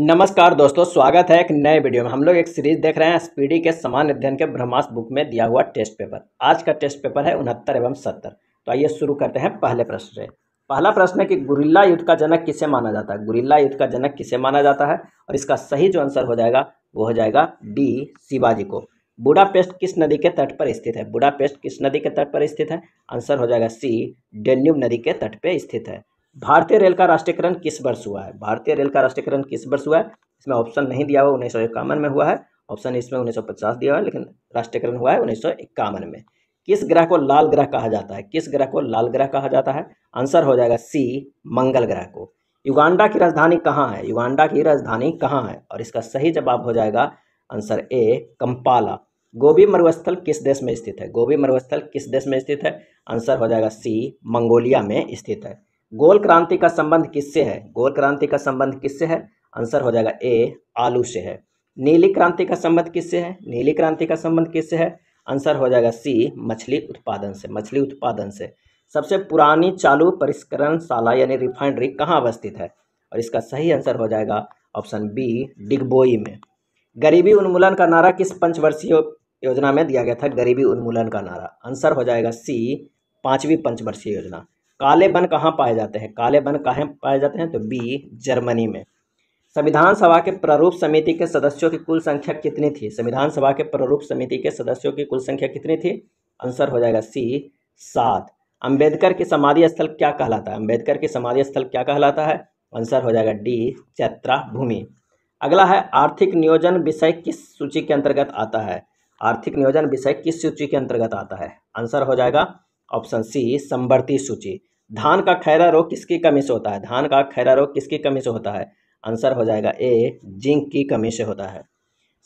नमस्कार दोस्तों स्वागत है एक नए वीडियो में हम लोग एक सीरीज देख रहे हैं स्पीडी के समान अध्ययन के ब्रह्मास बुक में दिया हुआ टेस्ट पेपर आज का टेस्ट पेपर है उनहत्तर एवं सत्तर तो आइए शुरू करते हैं पहले प्रश्न से पहला प्रश्न है कि गुरिल्ला युद्ध का जनक किसे माना जाता है गुरिल्ला युद्ध का जनक किसे माना जाता है और इसका सही जो आंसर हो जाएगा वो हो जाएगा डी शिवाजी को बुडापेस्ट किस नदी के तट पर स्थित है बुडापेस्ट किस नदी के तट पर स्थित है आंसर हो जाएगा सी डेन्यूब नदी के तट पर स्थित है भारतीय रेल का राष्ट्रीयकरण किस वर्ष हुआ है भारतीय रेल का राष्ट्रीयकरण किस वर्ष हुआ है इसमें ऑप्शन नहीं दिया हुआ उन्नीस में हुआ है ऑप्शन इसमें उन्नीस दिया हुआ है लेकिन राष्ट्रीयकरण हुआ है उन्नीस में किस ग्रह को लाल ग्रह कहा जाता है किस ग्रह को लाल ग्रह कहा जाता है आंसर हो जाएगा सी मंगल ग्रह को युगांडा की राजधानी कहाँ है युगांडा की राजधानी कहाँ है और इसका सही जवाब हो जाएगा आंसर ए कंपाला गोभी मरुस्थल किस देश में स्थित है गोभी मरुस्थल किस देश में स्थित है आंसर हो जाएगा सी मंगोलिया में स्थित है गोल क्रांति का संबंध किससे है गोल क्रांति का संबंध किससे है आंसर हो जाएगा ए आलू से है नीली क्रांति का संबंध किससे है नीली क्रांति का संबंध किससे है आंसर हो जाएगा सी मछली उत्पादन से मछली उत्पादन से सबसे पुरानी चालू परिष्करण शाला यानी रिफाइनरी कहाँ अवस्थित है और इसका सही आंसर हो जाएगा ऑप्शन बी डिगबोई में गरीबी उन्मूलन का नारा किस पंचवर्षीय योजना में दिया गया था गरीबी उन्मूलन का नारा आंसर हो जाएगा सी पाँचवीं पंचवर्षीय योजना काले बन कहाँ पाए जाते हैं काले बन कहाँ पाए जाते हैं तो बी जर्मनी में संविधान सभा के प्रारूप समिति के सदस्यों की कुल संख्या कितनी थी संविधान सभा के प्रारूप समिति के सदस्यों की कुल संख्या कितनी थी आंसर हो जाएगा सी सात अंबेडकर की समाधि स्थल क्या कहलाता है अंबेडकर की समाधि स्थल क्या कहलाता है आंसर हो जाएगा डी चैत्रा भूमि अगला है आर्थिक नियोजन विषय किस सूची के अंतर्गत आता है आर्थिक नियोजन विषय किस सूची के अंतर्गत आता है आंसर हो जाएगा ऑप्शन सी संवर्ती सूची धान का खैरा रोग किसकी कमी से होता है धान का खैरा रोग किसकी कमी से होता है आंसर हो जाएगा ए जिंक की कमी से होता है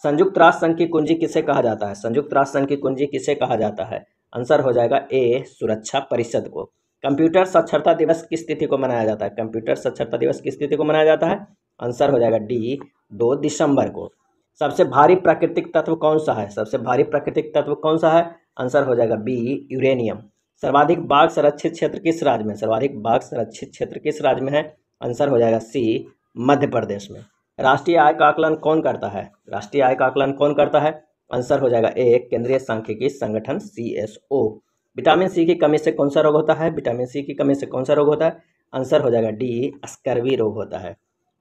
संयुक्त राष्ट्र संघ की कुंजी किसे कहा जाता है संयुक्त राष्ट्र संघ की कुंजी किसे कहा जाता है आंसर हो जाएगा ए सुरक्षा परिषद को कंप्यूटर साक्षरता दिवस किस तिथि को मनाया जाता है कंप्यूटर साक्षरता दिवस किस तिथि को मनाया जाता है आंसर हो जाएगा डी दो दिसंबर को सबसे भारी प्राकृतिक तत्व कौन सा है सबसे भारी प्राकृतिक तत्व कौन सा है आंसर हो जाएगा बी यूरेनियम सर्वाधिक बाघ संरक्षित क्षेत्र किस राज्य में सर्वाधिक बाघ संरक्षित क्षेत्र किस राज्य में है आंसर हो जाएगा सी मध्य प्रदेश में राष्ट्रीय आय का आकलन कौन करता है राष्ट्रीय आय का आकलन कौन करता है आंसर हो जाएगा ए केंद्रीय सांख्यिकी संगठन C S O vitamin C की कमी से कौन सा रोग होता है विटामिन सी की कमी से कौन सा रोग होता है आंसर हो जाएगा डी स्कर्वी रोग होता है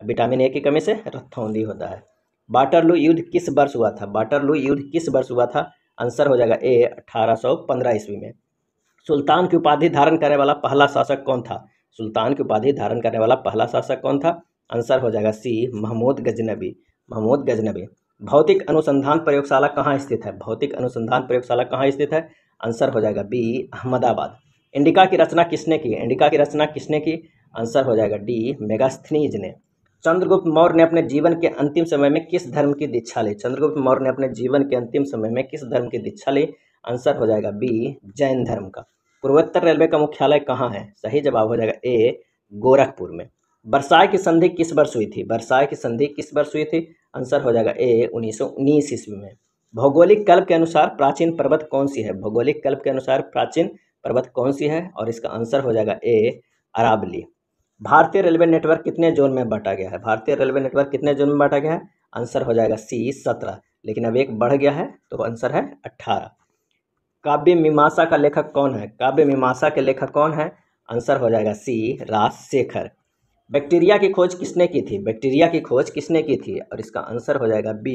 विटामिन ए की कमी से रथौंदी होता है बाटरलू युद्ध किस वर्ष हुआ था बाटरलू युद्ध किस वर्ष हुआ था आंसर हो जाएगा ए पंद्रह ईस्वी में सुल्तान की उपाधि धारण करने वाला पहला शासक कौन था सुल्तान की उपाधि धारण करने वाला पहला शासक कौन था आंसर हो जाएगा सी महमूद गजनबी महमूद गजनबी भौतिक अनुसंधान प्रयोगशाला कहाँ स्थित है भौतिक अनुसंधान प्रयोगशाला कहाँ स्थित है आंसर हो जाएगा बी अहमदाबाद इंडिका की रचना किसने की इंडिका की रचना किसने की आंसर हो जाएगा डी मेगास्थनीज ने चंद्रगुप्त मौर्य ने अपने जीवन के अंतिम समय में किस धर्म की दीक्षा ली चंद्रगुप्त मौर्य ने अपने जीवन के अंतिम समय में किस धर्म की दीक्षा ली आंसर हो जाएगा बी जैन धर्म का पूर्वोत्तर रेलवे का मुख्यालय कहाँ है सही जवाब हो जाएगा ए गोरखपुर में बरसाए की संधि किस वर्ष हुई थी बरसाए की संधि किस वर्ष हुई थी आंसर हो जाएगा ए उन्नीस सौ उन्नीस ईस्वी में भौगोलिक कल्प के अनुसार प्राचीन पर्वत कौन सी है भौगोलिक कल्प के अनुसार प्राचीन पर्वत कौन सी है और इसका आंसर हो जाएगा ए अरावली भारतीय रेलवे नेटवर्क कितने जोन में बांटा गया है भारतीय रेलवे नेटवर्क कितने जोन में बांटा गया है आंसर हो जाएगा सी सत्रह लेकिन अब एक बढ़ गया है तो आंसर है अट्ठारह काव्य मीमांसा का लेखक कौन है काव्य मीमांसा के लेखक कौन है आंसर हो जाएगा सी राजशेखर बैक्टीरिया की खोज किसने की थी बैक्टीरिया की खोज किसने की थी और इसका आंसर हो जाएगा बी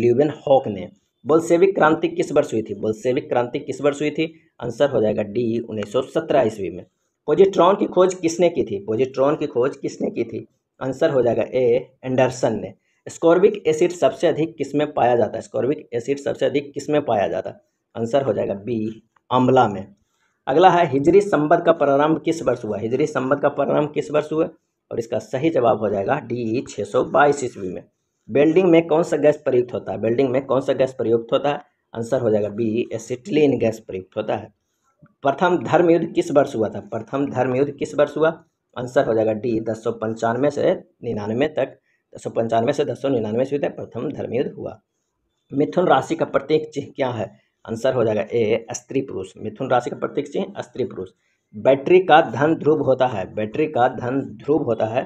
ल्यूबेन हॉक ने बोलसेविक क्रांति किस वर्ष हुई थी बोलसेविक क्रांति किस वर्ष हुई थी आंसर हो जाएगा डी 1917 ईस्वी में पोजिट्रॉन की खोज किसने की थी पोजिट्रॉन की खोज किसने की थी आंसर हो जाएगा ए एंडरसन ने स्कॉर्बिक एसिड सबसे अधिक किस में पाया जाता है स्कॉर्बिक एसिड सबसे अधिक किस में पाया जाता है आंसर हो जाएगा बी आमला में अगला है हिजरी संबद का प्रारंभ किस वर्ष हुआ हिजरी संबद का प्रारंभ किस वर्ष हुआ और इसका सही जवाब हो जाएगा डी छः सौ बाईस ईस्वी में बेल्डिंग में कौन सा गैस प्रयुक्त होता है बेल्डिंग में कौन सा गैस प्रयुक्त होता है आंसर हो जाएगा बी एसिटिलीन गैस प्रयुक्त होता है प्रथम धर्म युद्ध किस वर्ष हुआ था प्रथम धर्म युद्ध किस वर्ष हुआ आंसर हो जाएगा डी दस सौ पंचानवे से निन्यानवे तक दस सौ पंचानवे से दस सौ निन्यानवे ईस्वी तक प्रथम धर्मयुद्ध हुआ मिथुन राशि का प्रत्येक चिन्ह क्या है आंसर हो जाएगा ए स्त्री पुरुष मिथुन राशि का प्रतीक चिन्ह स्त्री पुरुष बैटरी का धन ध्रुव होता है बैटरी का धन ध्रुव होता है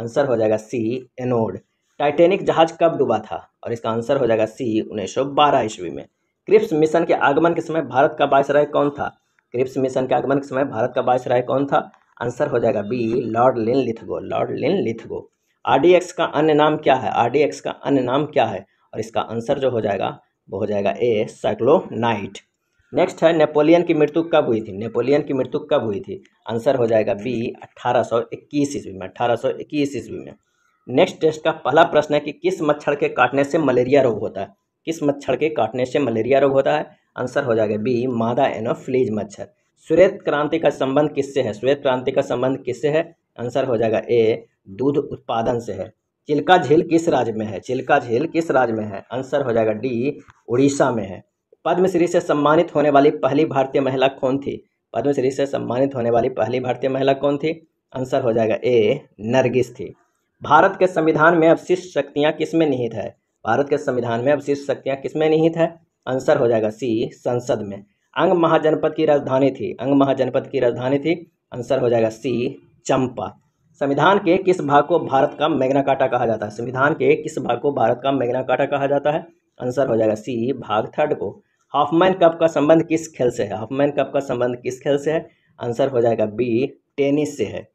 आंसर हो जाएगा सी एनोड टाइटेनिक जहाज कब डूबा था और इसका आंसर हो जाएगा सी उन्नीस सौ बारह ईस्वी में क्रिप्स मिशन के आगमन के समय भारत का राय कौन था क्रिप्स मिशन के आगमन के समय भारत का राय कौन था आंसर हो जाएगा B Lord Linlithgow Lord Linlithgow आर का अन्य नाम क्या है आर का अन्य नाम क्या है और इसका आंसर जो हो जाएगा वो हो जाएगा ए साइक्लोनाइट नेक्स्ट है नेपोलियन की मृत्यु कब हुई थी नेपोलियन की मृत्यु कब हुई थी आंसर हो जाएगा बी 1821 ईस्वी में 1821 ईस्वी में नेक्स्ट टेस्ट का पहला प्रश्न है कि किस मच्छर के काटने से मलेरिया रोग होता है किस मच्छर के काटने से मलेरिया रोग होता है आंसर हो जाएगा बी मादा एनोफ्लीज मच्छर श्वेत क्रांति का संबंध किससे है श्वेत क्रांति का संबंध किससे है आंसर हो जाएगा ए दूध उत्पादन से है चिल्का झील किस राज्य में है चिल्का झील किस राज्य में है आंसर हो जाएगा डी उड़ीसा में है पद्मश्री से सम्मानित होने वाली पहली भारतीय महिला कौन थी पद्मश्री से सम्मानित होने वाली पहली भारतीय महिला कौन थी आंसर हो जाएगा ए नरगिस थी भारत के संविधान में अवशिष्ट शक्तियाँ किस में निहित है भारत के संविधान में अवशिष्ट शक्तियाँ किस में निहित है आंसर हो जाएगा सी संसद में अंग महाजनपद की राजधानी थी अंग महाजनपद की राजधानी थी आंसर हो जाएगा सी चंपा संविधान के किस भाग को भारत का मैग्ना काटा कहा जाता है संविधान के किस भाग को भारत का मैग्ना काटा कहा जाता है आंसर हो जाएगा सी भाग थर्ड को हाफमैन कप का संबंध किस खेल से है हाफमैन कप का संबंध किस खेल से है आंसर हो जाएगा बी टेनिस से है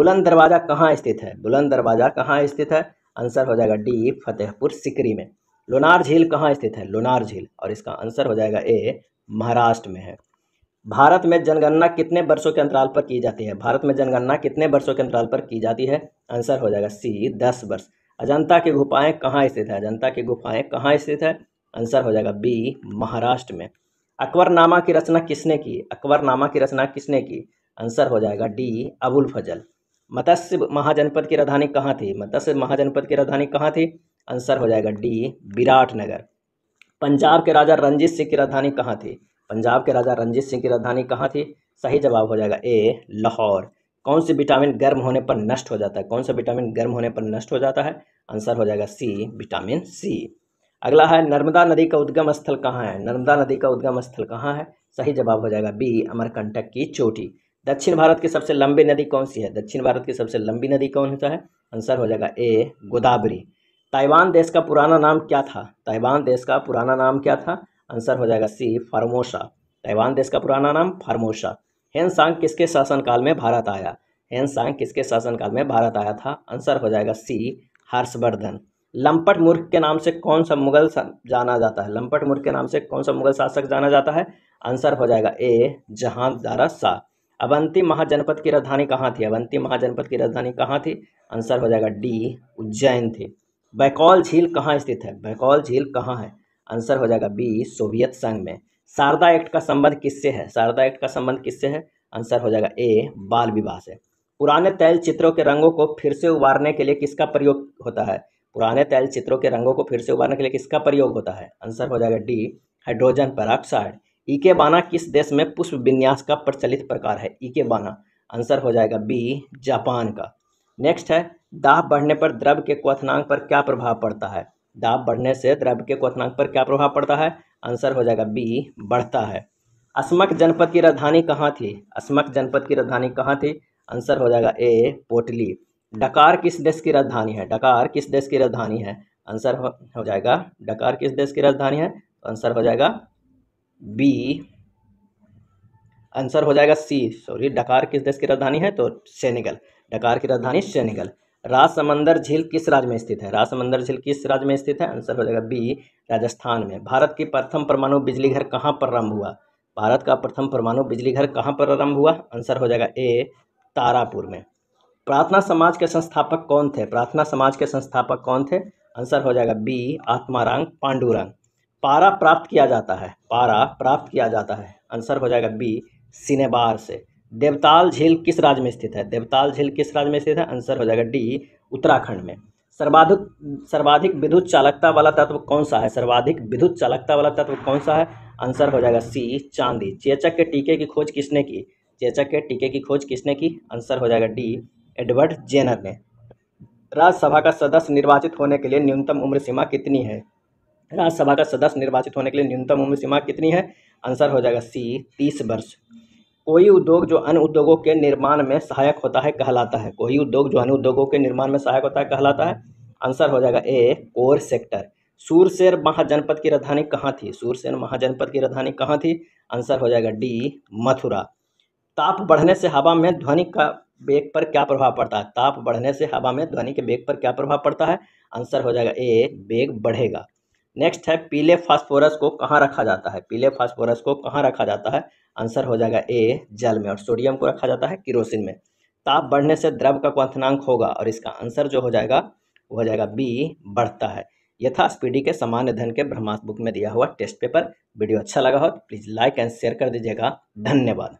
बुलंद दरवाज़ा कहाँ स्थित है बुलंद दरवाज़ा कहाँ स्थित है आंसर हो जाएगा डी फतेहपुर सिकरी में लोनार झील कहाँ स्थित है लोनार झील और इसका आंसर हो जाएगा ए महाराष्ट्र में है भारत में जनगणना कितने वर्षों के अंतराल पर की जाती है भारत में जनगणना कितने वर्षों के अंतराल पर की जाती है आंसर हो जाएगा सी दस वर्ष अजंता की गुफाएं कहाँ स्थित है अजंता की गुफाएं कहाँ स्थित है आंसर हो जाएगा बी महाराष्ट्र में अकबरनामा की रचना किसने की अकबरनामा की रचना किसने की आंसर हो जाएगा डी अबुल फजल मत्स्य महाजनपद की राजधानी कहाँ थी मत्स्य महाजनपद की राजधानी कहाँ थी आंसर हो जाएगा डी विराट नगर पंजाब के राजा रंजीत सिंह की राजधानी कहाँ थी पंजाब के राजा रंजीत सिंह की राजधानी कहाँ थी सही जवाब हो जाएगा ए लाहौर कौन सी विटामिन गर्म होने पर नष्ट हो जाता है कौन सा विटामिन गर्म होने पर नष्ट हो जाता है आंसर हो जाएगा सी विटामिन सी अगला है नर्मदा नदी का उद्गम स्थल कहाँ है नर्मदा नदी का उद्गम स्थल कहाँ है सही जवाब हो जाएगा बी अमरकंटक की चोटी दक्षिण भारत की सबसे लंबी नदी कौन सी है दक्षिण भारत की सबसे लंबी नदी कौन सा है आंसर हो जाएगा ए गोदावरी ताइवान देश का पुराना नाम क्या था ताइवान देश का पुराना नाम क्या था आंसर हो जाएगा सी फार्मोसा ताइवान देश का पुराना नाम फार्मोसा हेनसांग किसके शासनकाल में भारत आया हेनसांग किसके शासनकाल में भारत आया था आंसर हो जाएगा सी हर्षवर्धन लंपट मूर्ख के नाम से कौन सा मुगल जाना जाता है लंपट मूर्ख के नाम से कौन सा मुगल शासक जाना जाता है आंसर हो जाएगा ए जहां दारा शाह अवंती महाजनपद की राजधानी कहाँ थी अवंती महाजनपद की राजधानी कहाँ थी आंसर हो जाएगा डी उज्जैन थी बैकौल झील कहाँ स्थित है बैकौल झील कहाँ है आंसर हो जाएगा बी सोवियत संघ में शारदा एक्ट का संबंध किससे है शारदा एक्ट का संबंध किससे है आंसर हो जाएगा ए बाल विवाह से पुराने तैल चित्रों के रंगों को फिर से उबारने के लिए किसका प्रयोग होता है पुराने तैल चित्रों के रंगों को फिर से उबारने के लिए किसका प्रयोग होता है आंसर हो जाएगा डी हाइड्रोजन पर ईके बाना किस देश में पुष्प विन्यास का प्रचलित प्रकार है ईके बाना आंसर हो जाएगा बी जापान का नेक्स्ट है दाह बढ़ने पर द्रव के क्वनांग पर क्या प्रभाव पड़ता है दाब बढ़ने से द्रव्य के क्वनांक पर क्या प्रभाव पड़ता है आंसर हो जाएगा बी बढ़ता है अस्मक जनपद की राजधानी कहाँ थी अस्मक जनपद की राजधानी कहाँ थी आंसर हो जाएगा ए पोटली डकार किस देश की राजधानी है डकार किस देश की राजधानी है आंसर हो, जाएगा डकार किस देश की राजधानी है तो आंसर हो जाएगा बी आंसर हो जाएगा सी सॉरी डकार किस देश की राजधानी है तो सेनेगल डकार की राजधानी सेनेगल राजसमंदर झील किस राज्य में स्थित है राजसमंदर झील किस राज्य में स्थित है आंसर हो जाएगा बी राजस्थान में भारत की प्रथम परमाणु बिजली घर कहाँ प्रारंभ हुआ भारत का प्रथम परमाणु बिजली घर कहाँ प्रारंभ हुआ आंसर हो जाएगा ए तारापुर में प्रार्थना समाज के संस्थापक कौन थे प्रार्थना समाज के संस्थापक कौन थे आंसर हो जाएगा बी आत्मारांग पांडुरंग पारा प्राप्त किया जाता है पारा प्राप्त किया जाता है आंसर हो जाएगा बी सिनेबार से देवताल झील किस राज्य में स्थित है देवताल झील किस राज्य में स्थित है आंसर हो जाएगा डी उत्तराखंड में सर्वाधिक सर्वाधिक विद्युत चालकता वाला तत्व कौन सा है सर्वाधिक विद्युत चालकता वाला तत्व कौन सा है आंसर हो जाएगा सी चांदी चेचक के टीके की खोज किसने की चेचक के टीके की खोज किसने की आंसर हो जाएगा डी एडवर्ड जेनर ने राज्यसभा का सदस्य निर्वाचित होने के लिए न्यूनतम उम्र सीमा कितनी है राज्यसभा का सदस्य निर्वाचित होने के लिए न्यूनतम उम्र सीमा कितनी है आंसर हो जाएगा सी तीस वर्ष कोई उद्योग जो अन्य उद्योगों के निर्माण में सहायक होता है कहलाता है कोई उद्योग जो अन्य उद्योगों के निर्माण में सहायक होता है कहलाता है आंसर हो जाएगा ए कोर सेक्टर सूरसेन महाजनपद की राजधानी कहाँ थी सूरसेर महाजनपद की राजधानी कहाँ थी आंसर हो जाएगा डी मथुरा ताप बढ़ने से हवा में ध्वनि का बेग पर क्या प्रभाव पड़ता है ताप बढ़ने से हवा में ध्वनि के बेग पर क्या प्रभाव पड़ता है आंसर हो जाएगा ए बेग बढ़ेगा नेक्स्ट है पीले फास्फोरस को कहाँ रखा जाता है पीले फास्फोरस को कहाँ रखा जाता है आंसर हो जाएगा ए जल में और सोडियम को रखा जाता है किरोसिन में ताप बढ़ने से द्रव का क्वथनांक होगा और इसका आंसर जो हो जाएगा वो हो जाएगा बी बढ़ता है यथा स्पीडी के सामान्य धन के ब्रह्मास्त्र बुक में दिया हुआ टेस्ट पेपर वीडियो अच्छा लगा हो तो प्लीज़ लाइक एंड शेयर कर दीजिएगा धन्यवाद